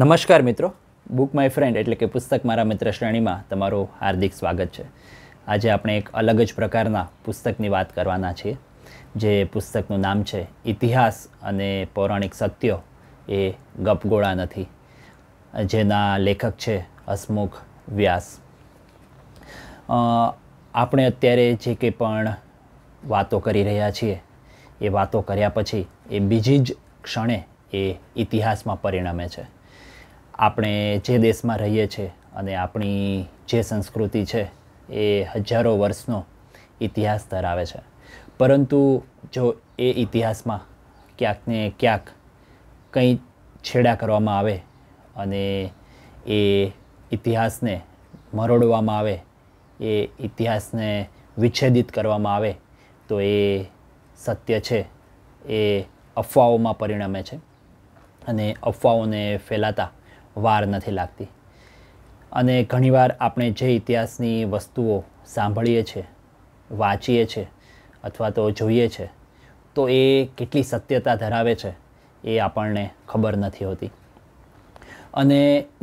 નમસ્કાર મિત્રો book my friend એટલે કે પુસ્તક મારા મિત્ર શ્રેણીમાં તમારું હાર્દિક સ્વાગત છે આજે આપણે એક અલગ જ પ્રકારના પુસ્તકની વાત કરવાના છીએ જે પુસ્તકનું નામ છે ઇતિહાસ અને પૌરાણિક સત્યો એ ગપગોળા નથી જેના લેખક છે હસમુખ વ્યાસ આપણે અત્યારે જે કંઈ પણ વાતો કરી રહ્યા છીએ એ વાતો કર્યા પછી એ બીજી જ ક્ષણે એ ઇતિહાસમાં પરિણમે છે આપણે જે દેશમાં રહીએ છીએ અને આપણી જે સંસ્કૃતિ છે એ હજારો વર્ષનો ઇતિહાસ ધરાવે છે પરંતુ જો એ ઇતિહાસમાં ક્યાંકને ક્યાંક કંઈ છેડા કરવામાં આવે અને એ ઇતિહાસને મરોડવામાં આવે એ ઇતિહાસને વિચ્છેદિત કરવામાં આવે તો એ સત્ય છે એ અફવાઓમાં પરિણમે છે અને અફવાઓને ફેલાતા વાર નથી લાગતી અને ઘણીવાર આપણે જે ઇતિહાસની વસ્તુઓ સાંભળીએ છીએ વાંચીએ છીએ અથવા તો જોઈએ છે તો એ કેટલી સત્યતા ધરાવે છે એ આપણને ખબર નથી હોતી અને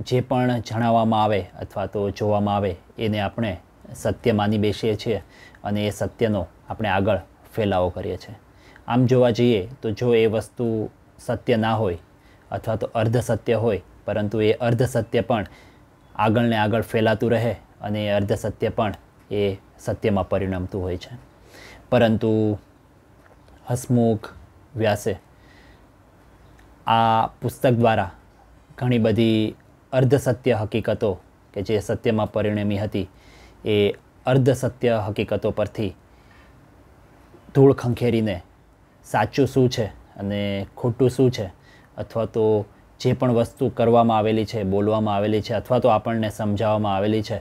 જે પણ જણાવવામાં આવે અથવા તો જોવામાં આવે એને આપણે સત્ય માની બેસીએ છીએ અને એ સત્યનો આપણે આગળ ફેલાવો કરીએ છીએ આમ જોવા જઈએ તો જો એ વસ્તુ સત્ય ના હોય અથવા તો અર્ધ સત્ય હોય પરંતુ એ અર્ધ સત્ય પણ આગળને આગળ ફેલાતું રહે અને એ અર્ધ સત્ય પણ એ સત્યમાં પરિણમતું હોય છે પરંતુ હસમુખ વ્યાસે આ પુસ્તક દ્વારા ઘણી બધી અર્ધસત્ય હકીકતો કે જે સત્યમાં પરિણમી હતી એ અર્ધસત્ય હકીકતો પરથી ધૂળ ખંખેરીને સાચું શું છે અને ખોટું શું છે અથવા તો જે પણ વસ્તુ કરવામાં આવેલી છે બોલવામાં આવેલી છે અથવા તો આપણને સમજાવવામાં આવેલી છે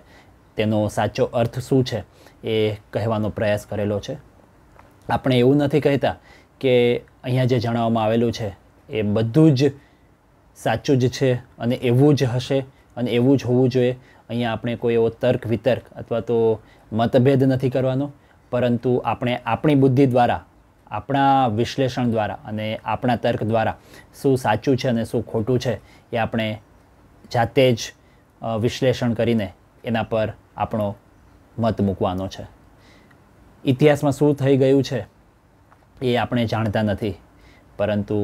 તેનો સાચો અર્થ શું છે એ કહેવાનો પ્રયાસ કરેલો છે આપણે એવું નથી કહેતા કે અહીંયા જે જણાવવામાં આવેલું છે એ બધું જ સાચું જ છે અને એવું જ હશે અને એવું જ હોવું જોઈએ અહીંયા આપણે કોઈ એવો તર્ક વિતર્ક અથવા તો મતભેદ નથી કરવાનો પરંતુ આપણે આપણી બુદ્ધિ દ્વારા આપણા વિશ્લેષણ દ્વારા અને આપણા તર્ક દ્વારા શું સાચું છે અને શું ખોટું છે એ આપણે જાતે જ વિશ્લેષણ કરીને એના પર આપણો મત મૂકવાનો છે ઇતિહાસમાં શું થઈ ગયું છે એ આપણે જાણતા નથી પરંતુ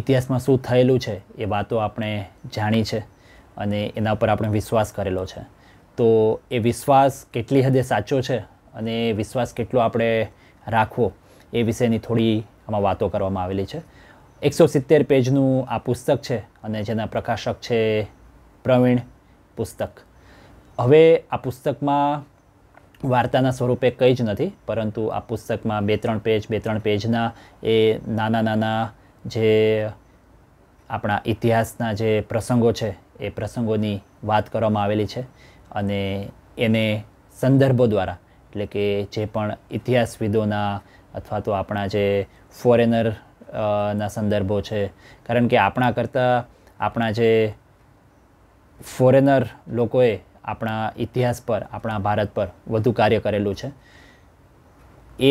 ઇતિહાસમાં શું થયેલું છે એ વાતો આપણે જાણી છે અને એના પર આપણે વિશ્વાસ કરેલો છે તો એ વિશ્વાસ કેટલી હદે સાચો છે અને એ વિશ્વાસ કેટલો આપણે રાખવો એ વિશેની થોડી આમાં વાતો કરવામાં આવેલી છે એકસો સિત્તેર પેજનું આ પુસ્તક છે અને જેના પ્રકાશક છે પ્રવીણ પુસ્તક હવે આ પુસ્તકમાં વાર્તાના સ્વરૂપે કંઈ જ નથી પરંતુ આ પુસ્તકમાં બે ત્રણ પેજ બે ત્રણ પેજના એ નાના નાના જે આપણા ઇતિહાસના જે પ્રસંગો છે એ પ્રસંગોની વાત કરવામાં આવેલી છે અને એને સંદર્ભો દ્વારા એટલે કે જે પણ ઇતિહાસવિદોના અથવા તો આપણા જે ફોરેનર ના સંદર્ભો છે કારણ કે આપણા કરતાં આપણા જે ફોરેનર લોકોએ આપણા ઇતિહાસ પર આપણા ભારત પર વધુ કાર્ય કરેલું છે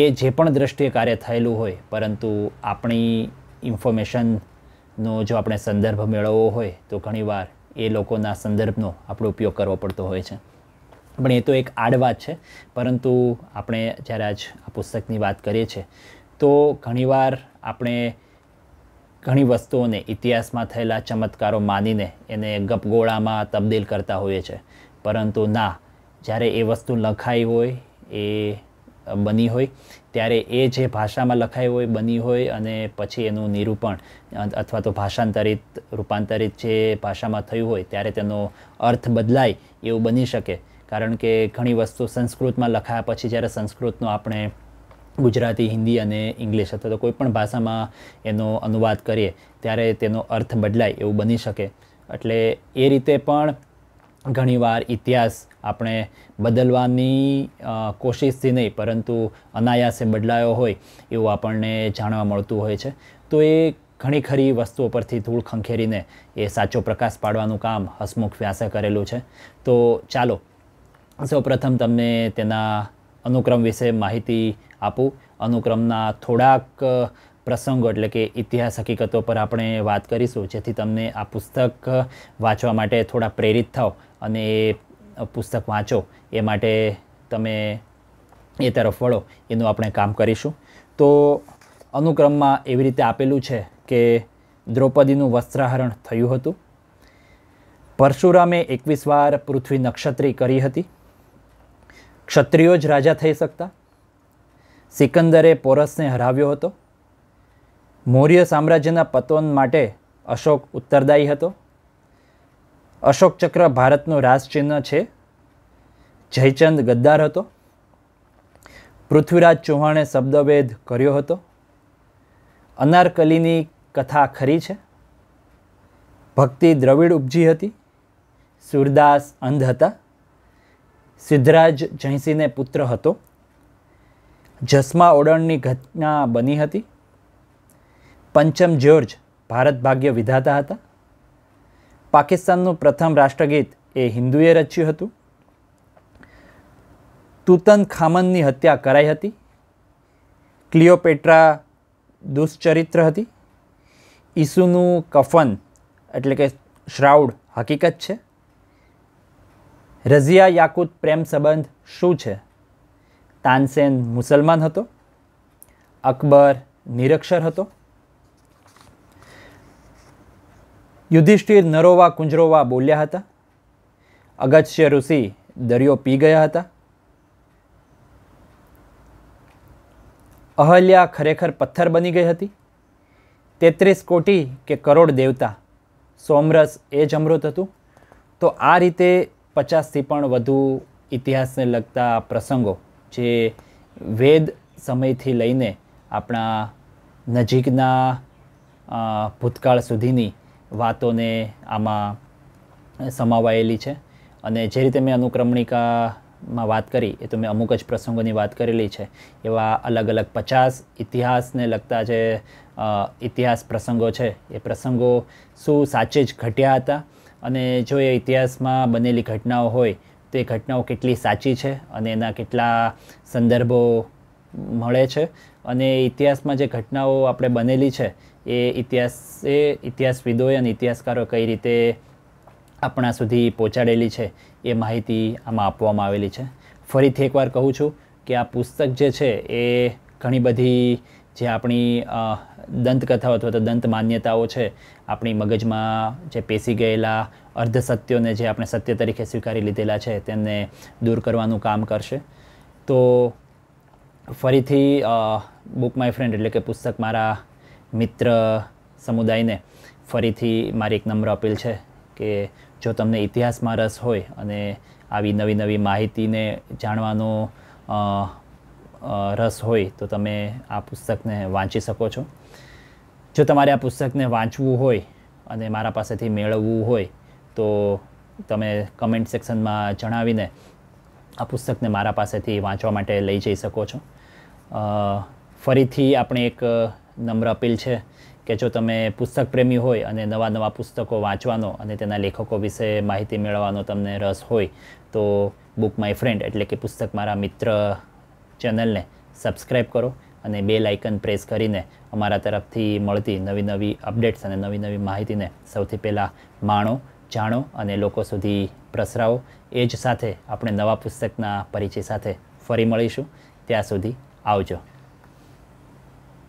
એ જે પણ દ્રષ્ટિએ કાર્ય થયેલું હોય પરંતુ આપણી ઇન્ફોર્મેશનનો જો આપણે સંદર્ભ મેળવવો હોય તો ઘણીવાર એ લોકોના સંદર્ભનો આપણે ઉપયોગ કરવો પડતો હોય છે પણ એ તો એક આડવાત છે પરંતુ આપણે જ્યારે આજ આ પુસ્તકની વાત કરીએ છીએ તો ઘણીવાર આપણે ઘણી વસ્તુઓને ઇતિહાસમાં થયેલા ચમત્કારો માનીને એને ગપગોળામાં તબદીલ કરતા હોઈએ છીએ પરંતુ ના જ્યારે એ વસ્તુ લખાઈ હોય એ બની હોય ત્યારે એ જે ભાષામાં લખાઈ હોય બની હોય અને પછી એનું નિરૂપણ અથવા તો ભાષાંતરિત રૂપાંતરિત જે ભાષામાં થયું હોય ત્યારે તેનો અર્થ બદલાય એવું બની શકે કારણ કે ઘણી વસ્તુ સંસ્કૃતમાં લખાયા પછી જ્યારે સંસ્કૃતનો આપણે ગુજરાતી હિન્દી અને ઇંગ્લિશ અથવા તો કોઈપણ ભાષામાં એનો અનુવાદ કરીએ ત્યારે તેનો અર્થ બદલાય એવું બની શકે એટલે એ રીતે પણ ઘણીવાર ઇતિહાસ આપણે બદલવાની કોશિશથી નહીં પરંતુ અનાયાસે બદલાયો હોય એવું આપણને જાણવા મળતું હોય છે તો એ ઘણી ખરી વસ્તુઓ પરથી ધૂળ ખંખેરીને એ સાચો પ્રકાશ પાડવાનું કામ હસમુખ વ્યાસે કરેલું છે તો ચાલો સૌપ્રથમ તમને તેના અનુક્રમ વિશે માહિતી આપું અનુક્રમના થોડાક પ્રસંગો એટલે કે ઇતિહાસ હકીકતો પર આપણે વાત કરીશું જેથી તમને આ પુસ્તક વાંચવા માટે થોડા પ્રેરિત થાઓ અને એ પુસ્તક વાંચો એ માટે તમે એ તરફ વળો એનું આપણે કામ કરીશું તો અનુક્રમમાં એવી રીતે આપેલું છે કે દ્રૌપદીનું વસ્ત્રાહરણ થયું હતું પરશુરામે એકવીસ વાર પૃથ્વી નક્ષત્રી કરી હતી ક્ષત્રિયો જ રાજા થઈ શકતા સિકંદરે પોરસને હરાવ્યો હતો મૌર્ય સામ્રાજ્યના પતોન માટે અશોક ઉત્તરદાયી હતો અશોક ચક્ર ભારતનું રાષ્ટ્રચિહ્ન છે જયચંદ ગદ્દાર હતો પૃથ્વીરાજ ચૌહાણે શબ્દભેદ કર્યો હતો અનારકલીની કથા ખરી છે ભક્તિ દ્રવિડ ઉપજી હતી સુરદાસ અંધ હતા સિદ્ધરાજ જયસિંહને પુત્ર હતો જસમા ઓડણની ઘટના બની હતી પંચમ જ્યોર્જ ભારત ભાગ્ય વિધાતા હતા પાકિસ્તાનનું પ્રથમ રાષ્ટ્રગીત એ હિન્દુએ રચ્યું હતું તુતન ખામનની હત્યા કરાઈ હતી ક્લિયોપેટ્રા દુષ્ચરિત્ર હતી ઈસુનું કફન એટલે કે શ્રાઉડ હકીકત છે રઝિયા યાકુત પ્રેમ સંબંધ શું છે તાનસેન મુસલમાન હતો અકબર નિરક્ષર હતો યુધિષ્ઠિર નરોવા કુંજરોવા બોલ્યા હતા અગત્ય ઋષિ દરિયો પી ગયા હતા અહલ્યા ખરેખર પથ્થર બની ગઈ હતી તેત્રીસ કોટી કે કરોડ દેવતા સોમરસ એ જ અમૃત હતું તો આ રીતે પચાસથી પણ વધુ ઇતિહાસને લગતા પ્રસંગો જે વેદ સમયથી લઈને આપણા નજીકના ભૂતકાળ સુધીની વાતોને આમાં સમાવાયેલી છે અને જે રીતે મેં અનુક્રમણિકામાં વાત કરી એ તો મેં અમુક જ પ્રસંગોની વાત કરેલી છે એવા અલગ અલગ પચાસ ઇતિહાસને લગતા જે ઇતિહાસ પ્રસંગો છે એ પ્રસંગો શું સાચે જ ઘટ્યા હતા અને જો એ ઇતિહાસમાં બનેલી ઘટનાઓ હોય તો એ ઘટનાઓ કેટલી સાચી છે અને એના કેટલા સંદર્ભો મળે છે અને ઇતિહાસમાં જે ઘટનાઓ આપણે બનેલી છે એ ઇતિહાસ એ ઇતિહાસવિદોએ અને ઇતિહાસકારો કઈ રીતે આપણા સુધી પહોંચાડેલી છે એ માહિતી આમાં આપવામાં આવેલી છે ફરીથી એકવાર કહું છું કે આ પુસ્તક જે છે એ ઘણી બધી જે આપણી દંતકથાઓ અથવા તો દંત માન્યતાઓ છે આપણી મગજમાં જે પેસી ગયેલા અર્ધસત્યોને જે આપણે સત્ય તરીકે સ્વીકારી લીધેલા છે તેમને દૂર કરવાનું કામ કરશે તો ફરીથી બુક માય ફ્રેન્ડ એટલે કે પુસ્તક મારા મિત્ર સમુદાયને ફરીથી મારી એક નમ્ર અપીલ છે કે જો તમને ઇતિહાસમાં રસ હોય અને આવી નવી નવી માહિતીને જાણવાનો રસ હોય તો તમે આ પુસ્તકને વાંચી શકો છો જો તમારે આ પુસ્તકને વાંચવું હોય અને મારા પાસેથી મેળવવું હોય તો તમે કમેન્ટ સેક્શનમાં જણાવીને આ પુસ્તકને મારા પાસેથી વાંચવા માટે લઈ જઈ શકો છો ફરીથી આપણે એક નમ્ર અપીલ છે કે જો તમે પુસ્તક પ્રેમી હોય અને નવા નવા પુસ્તકો વાંચવાનો અને તેના લેખકો વિશે માહિતી મેળવવાનો તમને રસ હોય તો બુક માય ફ્રેન્ડ એટલે કે પુસ્તક મારા મિત્ર ચેનલને સબસ્ક્રાઈબ કરો અને બે લાઇકન પ્રેસ કરીને અમારા તરફથી મળતી નવી નવી અપડેટ્સ અને નવી નવી માહિતીને સૌથી પહેલાં માણો જાણો અને લોકો સુધી પ્રસરાવો એ જ સાથે આપણે નવા પુસ્તકના પરિચય સાથે ફરી મળીશું ત્યાં સુધી આવજો